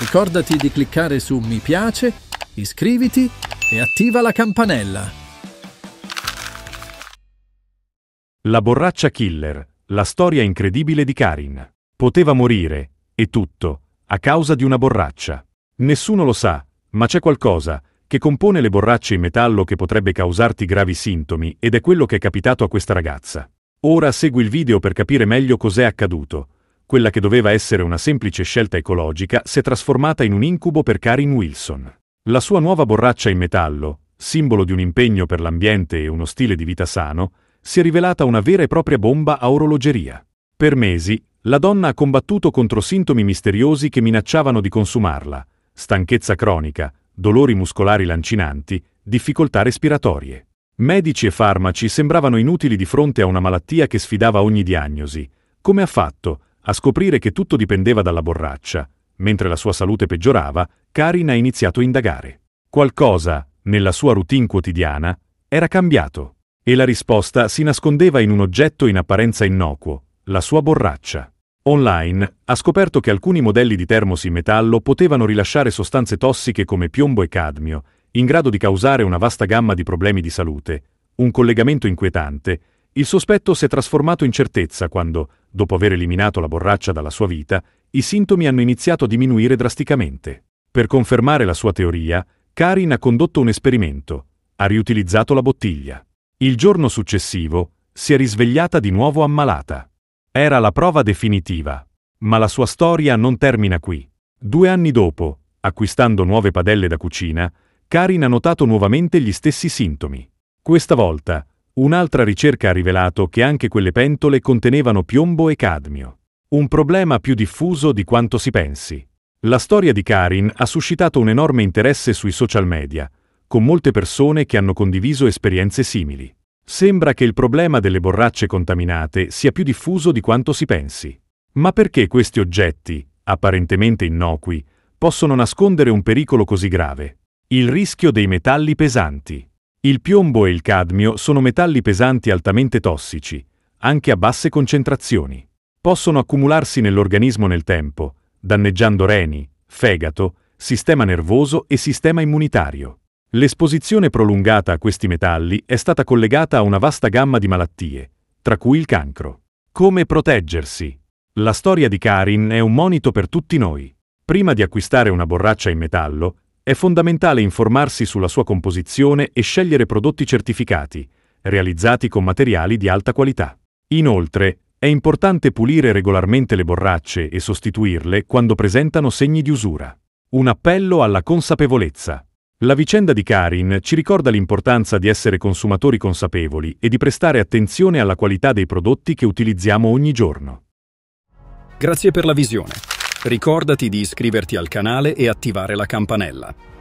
Ricordati di cliccare su mi piace, iscriviti e attiva la campanella. La borraccia killer, la storia incredibile di Karin. Poteva morire, e tutto, a causa di una borraccia. Nessuno lo sa, ma c'è qualcosa che compone le borracce in metallo che potrebbe causarti gravi sintomi ed è quello che è capitato a questa ragazza. Ora segui il video per capire meglio cos'è accaduto quella che doveva essere una semplice scelta ecologica si è trasformata in un incubo per Karin Wilson. La sua nuova borraccia in metallo, simbolo di un impegno per l'ambiente e uno stile di vita sano, si è rivelata una vera e propria bomba a orologeria. Per mesi, la donna ha combattuto contro sintomi misteriosi che minacciavano di consumarla, stanchezza cronica, dolori muscolari lancinanti, difficoltà respiratorie. Medici e farmaci sembravano inutili di fronte a una malattia che sfidava ogni diagnosi. Come ha fatto, a scoprire che tutto dipendeva dalla borraccia, mentre la sua salute peggiorava, Karin ha iniziato a indagare. Qualcosa, nella sua routine quotidiana, era cambiato. E la risposta si nascondeva in un oggetto in apparenza innocuo, la sua borraccia. Online ha scoperto che alcuni modelli di termos in metallo potevano rilasciare sostanze tossiche come piombo e cadmio, in grado di causare una vasta gamma di problemi di salute, un collegamento inquietante il sospetto si è trasformato in certezza quando, dopo aver eliminato la borraccia dalla sua vita, i sintomi hanno iniziato a diminuire drasticamente. Per confermare la sua teoria, Karin ha condotto un esperimento. Ha riutilizzato la bottiglia. Il giorno successivo si è risvegliata di nuovo ammalata. Era la prova definitiva. Ma la sua storia non termina qui. Due anni dopo, acquistando nuove padelle da cucina, Karin ha notato nuovamente gli stessi sintomi. Questa volta, Un'altra ricerca ha rivelato che anche quelle pentole contenevano piombo e cadmio. Un problema più diffuso di quanto si pensi. La storia di Karin ha suscitato un enorme interesse sui social media, con molte persone che hanno condiviso esperienze simili. Sembra che il problema delle borracce contaminate sia più diffuso di quanto si pensi. Ma perché questi oggetti, apparentemente innocui, possono nascondere un pericolo così grave? Il rischio dei metalli pesanti. Il piombo e il cadmio sono metalli pesanti altamente tossici, anche a basse concentrazioni. Possono accumularsi nell'organismo nel tempo, danneggiando reni, fegato, sistema nervoso e sistema immunitario. L'esposizione prolungata a questi metalli è stata collegata a una vasta gamma di malattie, tra cui il cancro. Come proteggersi? La storia di Karin è un monito per tutti noi. Prima di acquistare una borraccia in metallo, è fondamentale informarsi sulla sua composizione e scegliere prodotti certificati, realizzati con materiali di alta qualità. Inoltre, è importante pulire regolarmente le borracce e sostituirle quando presentano segni di usura. Un appello alla consapevolezza. La vicenda di Karin ci ricorda l'importanza di essere consumatori consapevoli e di prestare attenzione alla qualità dei prodotti che utilizziamo ogni giorno. Grazie per la visione. Ricordati di iscriverti al canale e attivare la campanella.